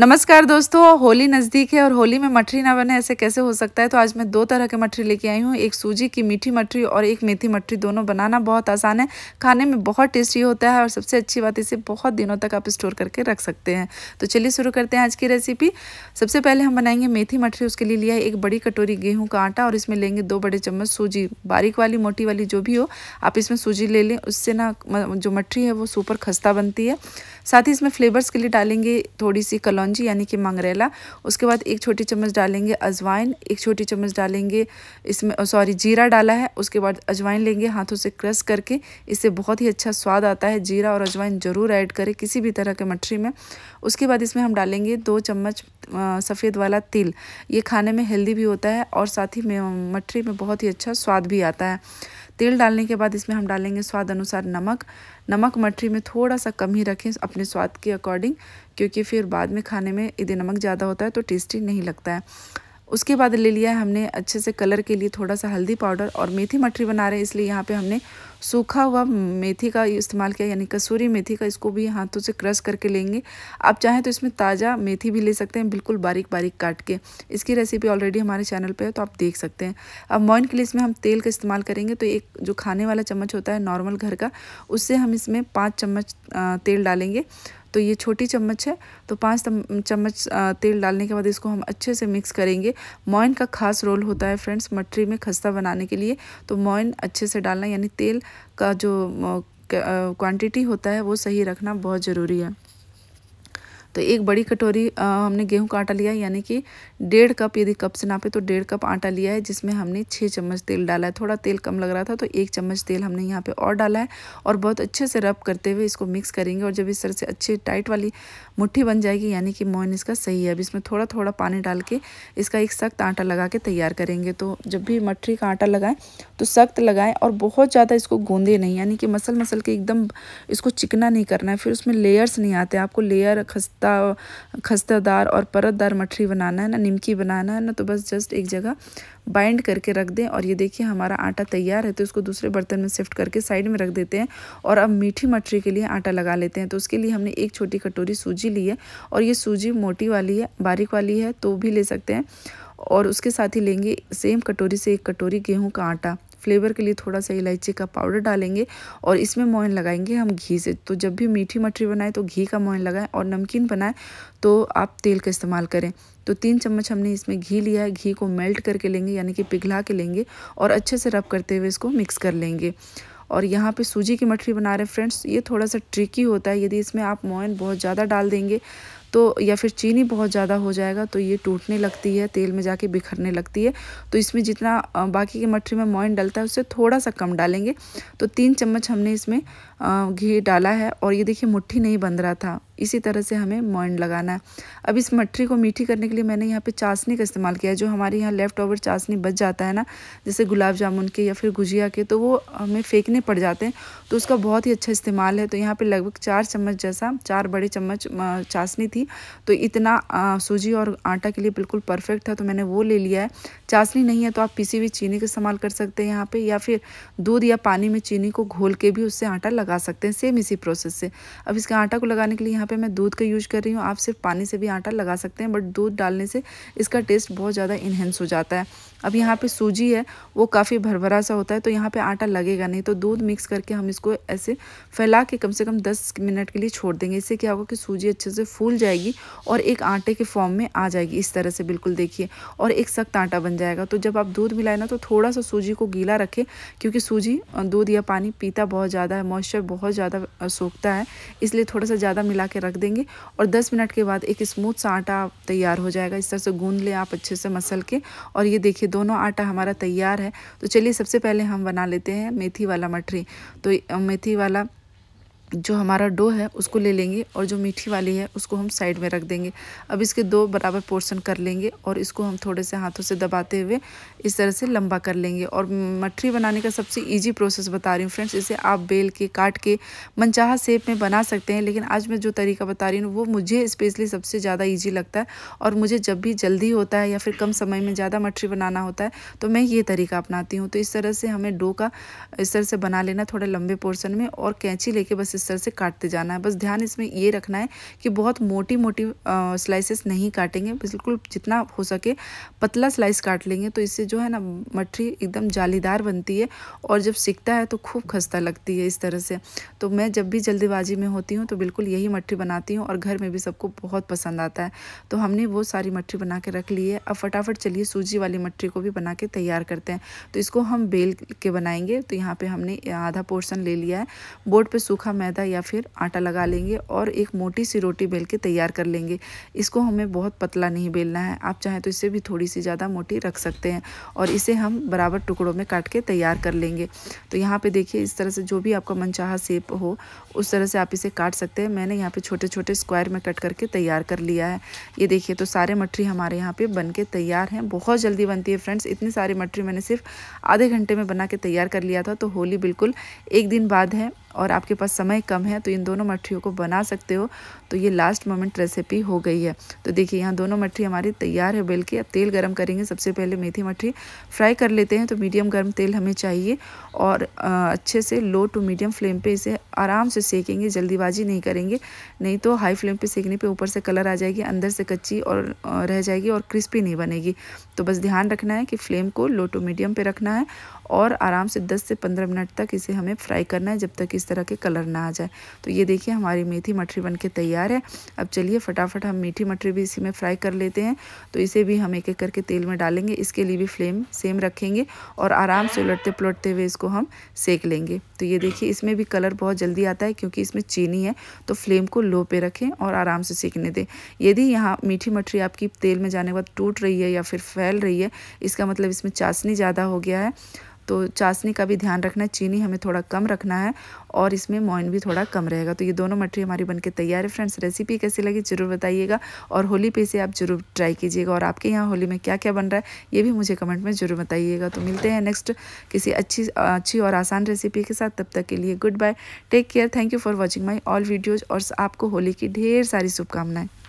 नमस्कार दोस्तों होली नज़दीक है और होली में मठरी ना बने ऐसे कैसे हो सकता है तो आज मैं दो तरह के मठरी लेके आई हूँ एक सूजी की मीठी मठरी और एक मेथी मठरी दोनों बनाना बहुत आसान है खाने में बहुत टेस्टी होता है और सबसे अच्छी बात इसे बहुत दिनों तक आप स्टोर करके रख सकते हैं तो चलिए शुरू करते हैं आज की रेसिपी सबसे पहले हम बनाएंगे मेथी मठरी उसके लिए लिया है एक बड़ी कटोरी गेहूँ का आटा और इसमें लेंगे दो बड़े चम्मच सूजी बारीक वाली मोटी वाली जो भी हो आप इसमें सूजी ले लें उससे ना जो मठरी है वो सुपर खस्ता बनती है साथ ही इसमें फ्लेवर्स के लिए डालेंगे थोड़ी सी कलौ कलौजी यानी कि मंगरेला उसके बाद एक छोटी चम्मच डालेंगे अजवाइन एक छोटी चम्मच डालेंगे इसमें सॉरी जीरा डाला है उसके बाद अजवाइन लेंगे हाथों से क्रश करके इससे बहुत ही अच्छा स्वाद आता है जीरा और अजवाइन ज़रूर ऐड करें किसी भी तरह के मठरी में उसके बाद इसमें हम डालेंगे दो चम्मच सफ़ेद वाला तिल ये खाने में हेल्दी भी होता है और साथ ही में मठरी में बहुत ही अच्छा स्वाद भी आता है तेल डालने के बाद इसमें हम डालेंगे स्वाद अनुसार नमक नमक मठरी में थोड़ा सा कम ही रखें अपने स्वाद के अकॉर्डिंग क्योंकि फिर बाद में खाने में यदि नमक ज़्यादा होता है तो टेस्टी नहीं लगता है उसके बाद ले लिया है हमने अच्छे से कलर के लिए थोड़ा सा हल्दी पाउडर और मेथी मठरी बना रहे हैं इसलिए यहाँ पे हमने सूखा हुआ मेथी का इस्तेमाल किया यानी कसूरी मेथी का इसको भी हाथों से क्रश करके लेंगे आप चाहें तो इसमें ताज़ा मेथी भी ले सकते हैं बिल्कुल बारीक बारीक काट के इसकी रेसिपी ऑलरेडी हमारे चैनल पर है तो आप देख सकते हैं अब मोइन के लिए इसमें हम तेल का इस्तेमाल करेंगे तो एक जो खाने वाला चम्मच होता है नॉर्मल घर का उससे हम इसमें पाँच चम्मच तेल डालेंगे तो ये छोटी चम्मच है तो पाँच चम्मच तेल डालने के बाद इसको हम अच्छे से मिक्स करेंगे मोइन का खास रोल होता है फ्रेंड्स मटरी में खस्ता बनाने के लिए तो मोइन अच्छे से डालना यानी तेल का जो क्वांटिटी होता है वो सही रखना बहुत ज़रूरी है तो एक बड़ी कटोरी हमने गेहूं का आटा लिया है यानी कि डेढ़ कप यदि कप से नापे तो डेढ़ कप आटा लिया है जिसमें हमने छः चम्मच तेल डाला है थोड़ा तेल कम लग रहा था तो एक चम्मच तेल हमने यहाँ पे और डाला है और बहुत अच्छे से रब करते हुए इसको मिक्स करेंगे और जब इस तरह से अच्छी टाइट वाली मुट्ठी बन जाएगी यानी कि मोइन इसका सही है अब इसमें थोड़ा थोड़ा पानी डाल के इसका एक सख्त आटा लगा के तैयार करेंगे तो जब भी मठरी का आटा लगाएं तो सख्त लगाएं और बहुत ज़्यादा इसको गूंदे नहीं यानी कि मसल मसल के एकदम इसको चिकना नहीं करना है फिर उसमें लेयर्स नहीं आते आपको लेयर खस्ता खस्ता खस्तादार और परतदार मठरी बनाना है ना निमकी बनाना है ना तो बस जस्ट एक जगह बाइंड करके रख दें और ये देखिए हमारा आटा तैयार है तो इसको दूसरे बर्तन में शिफ्ट करके साइड में रख देते हैं और अब मीठी मठरी के लिए आटा लगा लेते हैं तो उसके लिए हमने एक छोटी कटोरी सूजी ली है और ये सूजी मोटी वाली है बारीक वाली है तो भी ले सकते हैं और उसके साथ ही लेंगे सेम कटोरी से एक कटोरी गेहूं का आटा फ्लेवर के लिए थोड़ा सा इलायची का पाउडर डालेंगे और इसमें मोइन लगाएंगे हम घी से तो जब भी मीठी मठरी बनाएं तो घी का मोइन लगाएं और नमकीन बनाएं तो आप तेल का इस्तेमाल करें तो तीन चम्मच हमने इसमें घी लिया है घी को मेल्ट करके लेंगे यानी कि पिघला के लेंगे और अच्छे से रब करते हुए इसको मिक्स कर लेंगे और यहाँ पे सूजी की मठरी बना रहे हैं फ्रेंड्स ये थोड़ा सा ट्रिकी होता है यदि इसमें आप मोइन बहुत ज़्यादा डाल देंगे तो या फिर चीनी बहुत ज़्यादा हो जाएगा तो ये टूटने लगती है तेल में जाके बिखरने लगती है तो इसमें जितना बाकी के मठरी में मोइन डलता है उससे थोड़ा सा कम डालेंगे तो तीन चम्मच हमने इसमें घी डाला है और ये देखिए मुट्ठी नहीं बन रहा था इसी तरह से हमें मोइन लगाना है अब इस मठरी को मीठी करने के लिए मैंने यहाँ पर चाशनी का इस्तेमाल किया है जो हमारे यहाँ लेफ़्ट ओवर चाशनी बच जाता है ना जैसे गुलाब जामुन के या फिर गुजिया के तो वो हमें फेंकने पड़ जाते हैं तो उसका बहुत ही अच्छा इस्तेमाल है तो यहाँ पर लगभग चार चम्मच जैसा चार बड़े चम्मच चाशनी थी थी तो इतना सूजी और आटा के लिए बिल्कुल परफेक्ट था तो मैंने वो ले लिया है चाशनी नहीं है तो आप पीसी हुई चीनी का इस्तेमाल कर सकते हैं यहाँ पे या फिर दूध या पानी में चीनी को घोल के भी उससे आटा लगा सकते हैं सेम इसी प्रोसेस से अब इसके आटा को लगाने के लिए यहाँ पर मैं दूध का यूज़ कर रही हूँ आप सिर्फ पानी से भी आटा लगा सकते हैं बट दूध डालने से इसका टेस्ट बहुत ज़्यादा इन्हेंस हो जाता है अब यहाँ पे सूजी है वो काफ़ी भरभरा सा होता है तो यहाँ पे आटा लगेगा नहीं तो दूध मिक्स करके हम इसको ऐसे फैला के कम से कम 10 मिनट के लिए छोड़ देंगे इससे क्या होगा कि सूजी अच्छे से फूल जाए जाएगी और एक आटे के फॉर्म में आ जाएगी इस तरह से बिल्कुल देखिए और एक सख्त आटा बन जाएगा तो जब आप दूध मिलाए ना तो थोड़ा सा सूजी को गीला रखें क्योंकि सूजी दूध या पानी पीता बहुत ज़्यादा है मॉइस्चर बहुत ज़्यादा सोखता है इसलिए थोड़ा सा ज़्यादा मिला के रख देंगे और दस मिनट के बाद एक स्मूथ सा आटा तैयार हो जाएगा इस तरह से गूंद लें आप अच्छे से मसल के और ये देखिए दोनों आटा हमारा तैयार है तो चलिए सबसे पहले हम बना लेते हैं मेथी वाला मठरी तो मेथी वाला जो हमारा डो है उसको ले लेंगे और जो मीठी वाली है उसको हम साइड में रख देंगे अब इसके दो बराबर पोर्शन कर लेंगे और इसको हम थोड़े से हाथों से दबाते हुए इस तरह से लंबा कर लेंगे और मठरी बनाने का सबसे ईजी प्रोसेस बता रही हूँ फ्रेंड्स इसे आप बेल के काट के मनचाहा सेप में बना सकते हैं लेकिन आज मैं जो तरीका बता रही हूँ वो मुझे स्पेशली सबसे ज़्यादा ईजी लगता है और मुझे जब भी जल्दी होता है या फिर कम समय में ज़्यादा मठरी बनाना होता है तो मैं ये तरीका अपनाती हूँ तो इस तरह से हमें डो का इस तरह से बना लेना थोड़े लंबे पोर्सन में और कैंची लेके बस इस तरह से काटते जाना है बस ध्यान इसमें ये रखना है कि बहुत मोटी मोटी स्लाइसेस नहीं काटेंगे बिल्कुल जितना हो सके पतला स्लाइस काट लेंगे तो इससे जो है ना मठरी एकदम जालीदार बनती है और जब सीखता है तो खूब खस्ता लगती है इस तरह से तो मैं जब भी जल्दबाजी में होती हूँ तो बिल्कुल यही मठरी बनाती हूँ और घर में भी सबको बहुत पसंद आता है तो हमने वो सारी मठरी बना के रख ली है अब फटाफट चलिए सूजी वाली मठरी को भी बना के तैयार करते हैं तो इसको हम बेल के बनाएंगे तो यहाँ पर हमने आधा पोर्सन ले लिया है बोर्ड पर सूखा मैदा या फिर आटा लगा लेंगे और एक मोटी सी रोटी बेल के तैयार कर लेंगे इसको हमें बहुत पतला नहीं बेलना है आप चाहें तो इससे भी थोड़ी सी ज़्यादा मोटी रख सकते हैं और इसे हम बराबर टुकड़ों में काट के तैयार कर लेंगे तो यहाँ पर देखिए इस तरह से जो भी आपका मनचाह सेप हो उस तरह से आप इसे काट सकते हैं मैंने यहाँ पर छोटे छोटे स्क्वायर में कट करके तैयार कर लिया है ये देखिए तो सारे मठरी हमारे यहाँ पर बन के तैयार हैं बहुत जल्दी बनती है फ्रेंड्स इतनी सारी मठरी मैंने सिर्फ आधे घंटे में बना के तैयार कर लिया था तो होली बिल्कुल एक दिन बाद है और आपके पास समय कम है तो इन दोनों मठियों को बना सकते हो तो ये लास्ट मोमेंट रेसिपी हो गई है तो देखिए यहाँ दोनों मट्ठी हमारी तैयार है बेल के अब तेल गर्म करेंगे सबसे पहले मेथी मट्ठी फ्राई कर लेते हैं तो मीडियम गर्म तेल हमें चाहिए और अच्छे से लो टू मीडियम फ्लेम पे इसे आराम से सेकेंगे जल्दीबाजी नहीं करेंगे नहीं तो हाई फ्लेम पे सेकने पे ऊपर से कलर आ जाएगी अंदर से कच्ची और रह जाएगी और क्रिस्पी नहीं बनेगी तो बस ध्यान रखना है कि फ्लेम को लो टू मीडियम पर रखना है और आराम से दस से पंद्रह मिनट तक इसे हमें फ्राई करना है जब तक इस इस तरह के कलर ना आ जाए तो ये देखिए हमारी मेथी मठरी बन के तैयार है अब चलिए फटाफट हम मीठी मठरी भी इसी में फ्राई कर लेते हैं तो इसे भी हम एक एक करके तेल में डालेंगे इसके लिए भी फ्लेम सेम रखेंगे और आराम से उलटते पुलटते हुए इसको हम सेक लेंगे तो ये देखिए इसमें भी कलर बहुत जल्दी आता है क्योंकि इसमें चीनी है तो फ्लेम को लो पे रखें और आराम से सेकने दें यदि यहाँ मीठी मठरी आपकी तेल में जाने के बाद टूट रही है या फिर फैल रही है इसका मतलब इसमें चाशनी ज़्यादा हो गया है तो चाशनी का भी ध्यान रखना है चीनी हमें थोड़ा कम रखना है और इसमें मोइन भी थोड़ा कम रहेगा तो ये दोनों मठरी हमारी बनके तैयार है फ्रेंड्स रेसिपी कैसी लगी ज़रूर बताइएगा और होली पे इसे आप ज़रूर ट्राई कीजिएगा और आपके यहाँ होली में क्या क्या बन रहा है ये भी मुझे कमेंट में ज़रूर बताइएगा तो मिलते हैं नेक्स्ट किसी अच्छी अच्छी और आसान रेसिपी के साथ तब तक के लिए good bye take care thank you for watching my all videos और आपको होली की ढेर सारी शुभकामनाएं